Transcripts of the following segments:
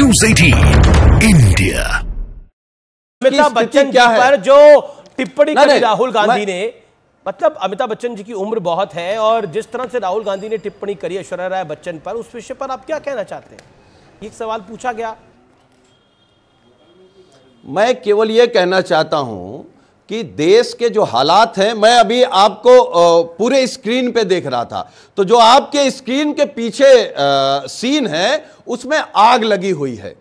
News India Amitabh Bachchan क्या है? पर जो टिप्पणी करी राहुल गांधी ने मतलब अमिताभ बच्चन जी की उम्र बहुत है और जिस तरह से राहुल गांधी ने टिप्पणी करी ऐश्वर्या राय बच्चन पर उस विषय पर आप क्या कहना चाहते हैं एक सवाल पूछा गया मैं केवल यह कहना चाहता हूं कि देश के जो हालात हैं मैं अभी आपको पूरे स्क्रीन पे देख रहा था तो जो आपके स्क्रीन के पीछे सीन है उसमें आग लगी हुई है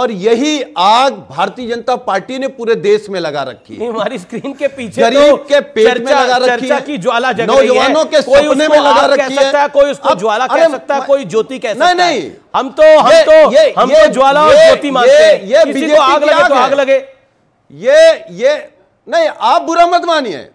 और यही आग भारतीय जनता पार्टी ने पूरे देश में लगा रखी है हमारी स्क्रीन के पीछे तो गरीब तो के पेट में लगा रखी है की ज्वाला जग रही है के कोई उसको में लगा रखी है कोई उसको ज्वाला कह सकता है कोई ज्योति कह सकता है नहीं हम तो हम तो हम तो ज्वाला और ज्योति मानते हैं ये बीजेपी आग लगे तो आग लगे ये ये नहीं आप बुरा मत मानिए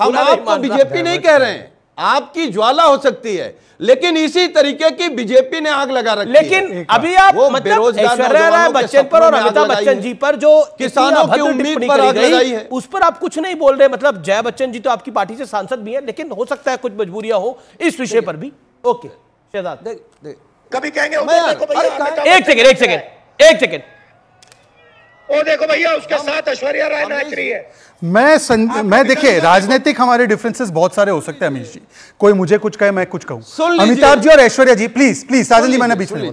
हम आपको बीजेपी नहीं कह रहे हैं आपकी ज्वाला हो सकती है लेकिन इसी तरीके की बीजेपी ने आग लगा रखी लेकिन है। अभी आप मतलब बच्चन पर और अमिताभ बच्चन जी पर जो किसानों की उम्मीद पर आग लगाई है उस पर आप कुछ नहीं बोल रहे मतलब जया बच्चन जी तो आपकी पार्टी से सांसद भी है लेकिन हो सकता है कुछ मजबूरियां हो इस विषय पर भी ओके कभी कहेंगे एक सेकेंड एक सेकेंड एक सेकेंड वो देखो भैया उसके साथ ऐश्वर्या राय नाच रही है मैं सं... मैं देखिए राजनीतिक हमारे डिफरेंसेस बहुत सारे हो सकते हैं अमीश जी कोई मुझे कुछ कहे मैं कुछ कहूं अमिताभ जी और ऐश्वर्या जी प्लीज प्लीज साजन जी मैंने बीच में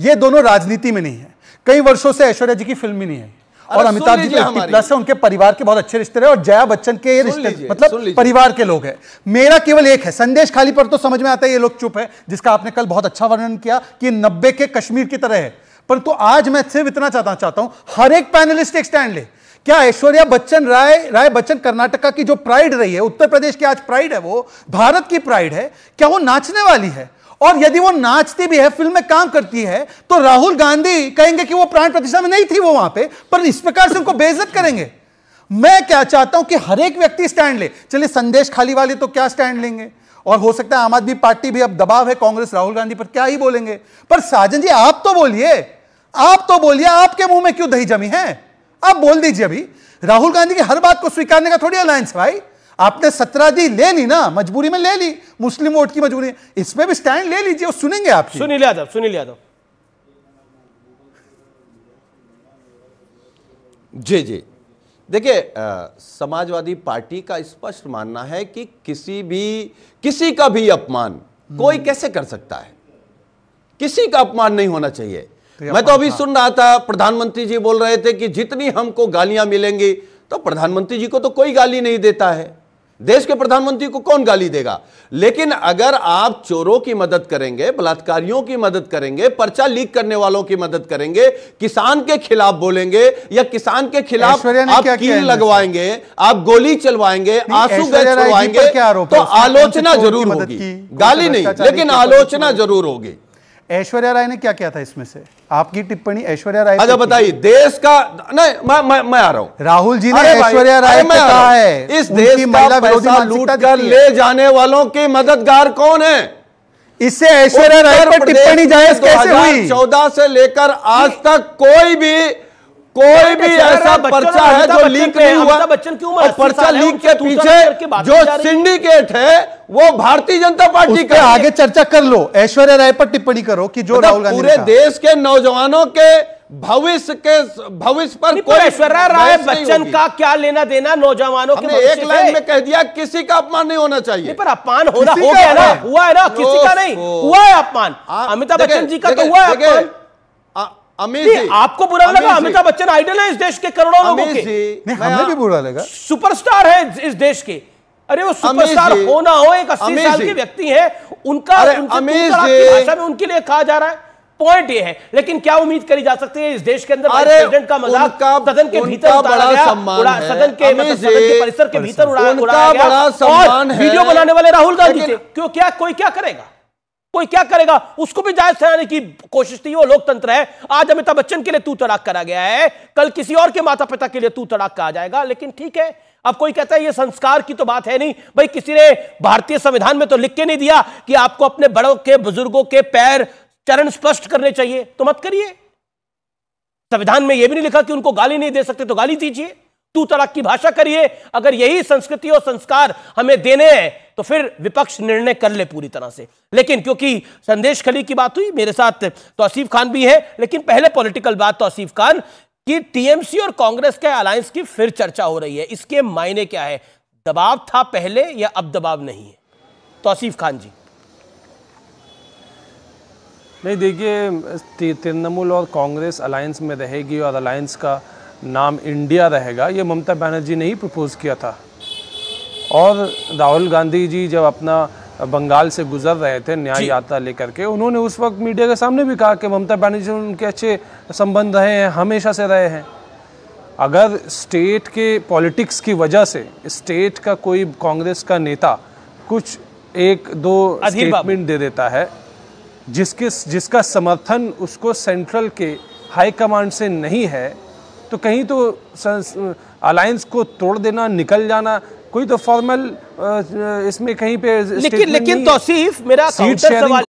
ये दोनों राजनीति में नहीं है कई वर्षों से ऐश्वर्या जी की फिल्म ही नहीं है और अमिताभ जी की प्लस है उनके परिवार के बहुत अच्छे रिश्ते रहे और जया बच्चन के ये रिश्ते मतलब परिवार के लोग हैं मेरा केवल एक है संदेश खाली पर तो समझ में आता है ये लोग चुप है जिसका आपने कल बहुत अच्छा वर्णन किया कि नब्बे के कश्मीर की तरह है परंतु तो आज मैं सिर्फ इतना चाहता चाहता हूं हर एक पैनलिस्ट एक स्टैंड ले क्या ऐश्वर्या बच्चन राय राय बच्चन कर्नाटका की जो प्राइड रही है उत्तर प्रदेश की आज प्राइड है वो भारत की प्राइड है क्या वो नाचने वाली है और यदि वो नाचती भी है फिल्म में काम करती है तो राहुल गांधी कहेंगे कि वो प्राण प्रतिष्ठा में नहीं थी वो वहां पे पर इस प्रकार से उनको बेइज्जत करेंगे मैं क्या चाहता हूं कि हर एक व्यक्ति स्टैंड ले चलिए संदेश खाली वाले तो क्या स्टैंड लेंगे और हो सकता है आम आदमी पार्टी भी अब दबाव है कांग्रेस राहुल गांधी पर क्या ही बोलेंगे पर साजन जी आप तो बोलिए आप तो बोलिए आपके मुंह में क्यों दही जमी है आप बोल दीजिए अभी राहुल गांधी की हर बात को स्वीकारने का थोड़ी अलायंस भाई आपने सत्रह दी ले ली ना मजबूरी में ले ली मुस्लिम वोट की मजबूरी इसमें भी स्टैंड ले लीजिए सुनेंगे आप सुनील यादव सुनील यादव जी जी देखिए समाजवादी पार्टी का स्पष्ट मानना है कि किसी भी किसी का भी अपमान कोई हम्म। कैसे कर सकता है किसी का अपमान नहीं होना चाहिए तो मैं तो अभी सुन रहा था प्रधानमंत्री जी बोल रहे थे कि जितनी हमको गालियां मिलेंगी तो प्रधानमंत्री जी को तो कोई गाली नहीं देता है देश के प्रधानमंत्री को कौन गाली देगा लेकिन अगर आप चोरों की मदद करेंगे बलात्कारियों की मदद करेंगे पर्चा लीक करने वालों की मदद करेंगे किसान के खिलाफ बोलेंगे या किसान के खिलाफ आप कील लगवाएंगे आप गोली चलवाएंगे आंसू गैस चलवाएंगे तो आलोचना जरूर होगी गाली नहीं लेकिन आलोचना जरूर होगी ऐश्वर्या राय ने क्या किया था इसमें से आपकी टिप्पणी ऐश्वर्या राय अच्छा बताइए देश का नहीं मैं मैं मैं आ रहा हूं राहुल जी ने ऐश्वर्या राय में कहा है इस देश महिला विरोधी लूट कर ले जाने वालों की मददगार कौन है इससे ऐश्वर्या राय पर टिप्पणी जाए कैसे हुई चौदह से लेकर आज तक कोई भी कोई भी ऐसा पर्चा है जो लीक नहीं हुआ बच्चन क्यों और पर्चा लीक के पीछे जो सिंडिकेट है वो भारतीय जनता पार्टी का आगे चर्चा कर लो ऐश्वर्या राय पर टिप्पणी करो कि जो मतलब राहुल गांधी पूरे देश के नौजवानों के भविष्य के भविष्य पर कोई ऐश्वर्या राय बच्चन का क्या लेना देना नौजवानों के एक लाइन में कह दिया किसी का अपमान नहीं होना चाहिए पर अपमान होना हो गया ना हुआ है ना किसी का नहीं हुआ है अपमान अमिताभ बच्चन जी का तो हुआ है अपमान आपको बुरा लगा अमिताभ बच्चन आइडल है इस देश के करोड़ों लोगों के नहीं हमें भी बुरा लगा सुपरस्टार है इस देश के अरे वो सुपरस्टार हो ना हो एक अस्सी साल के व्यक्ति है उनका भाषा में उनके लिए कहा जा रहा है पॉइंट ये है लेकिन क्या उम्मीद करी जा सकती है इस देश के अंदर प्रेसिडेंट का मजाक सदन के भीतर उतारा गया उड़ा, सदन के मतलब सदन के परिसर के भीतर उड़ा, उड़ा गया और वीडियो बनाने वाले राहुल गांधी थे क्यों क्या कोई क्या करेगा कोई क्या करेगा उसको भी जायज ठहराने की कोशिश थी वो लोकतंत्र है आज अमिताभ बच्चन के लिए तू तड़ाक करा गया है कल किसी और के माता पिता के लिए तू तड़ाक कहा जाएगा लेकिन ठीक है अब कोई कहता है ये संस्कार की तो बात है नहीं भाई किसी ने भारतीय संविधान में तो लिख के नहीं दिया कि आपको अपने बड़ों के बुजुर्गों के पैर चरण स्पष्ट करने चाहिए तो मत करिए संविधान में यह भी नहीं लिखा कि उनको गाली नहीं दे सकते तो गाली दीजिए तू तड़ाक की भाषा करिए अगर यही संस्कृति और संस्कार हमें देने हैं तो फिर विपक्ष निर्णय कर ले पूरी तरह से लेकिन क्योंकि संदेश खली की बात हुई मेरे साथ तो आसिफ खान भी है लेकिन पहले पॉलिटिकल बात तो आसिफ खान कि टीएमसी और कांग्रेस के अलायंस की फिर चर्चा हो रही है इसके मायने क्या है दबाव था पहले या अब दबाव नहीं है तोसीफ खान जी नहीं देखिए तृणमूल और कांग्रेस अलायंस में रहेगी और अलायंस का नाम इंडिया रहेगा ये ममता बनर्जी ने ही प्रपोज़ किया था और राहुल गांधी जी जब अपना बंगाल से गुजर रहे थे न्याय यात्रा लेकर के उन्होंने उस वक्त मीडिया के सामने भी कहा कि ममता बनर्जी उनके अच्छे संबंध रहे हैं हमेशा से रहे हैं अगर स्टेट के पॉलिटिक्स की वजह से स्टेट का कोई कांग्रेस का नेता कुछ एक दो स्टेटमेंट दे देता है जिसके जिसका समर्थन उसको सेंट्रल के हाई कमांड से नहीं है तो कहीं तो अलायंस को तोड़ देना निकल जाना कोई तो फॉर्मल इसमें कहीं पे लेकिन लेकिन तौसीफ मेरा सवाल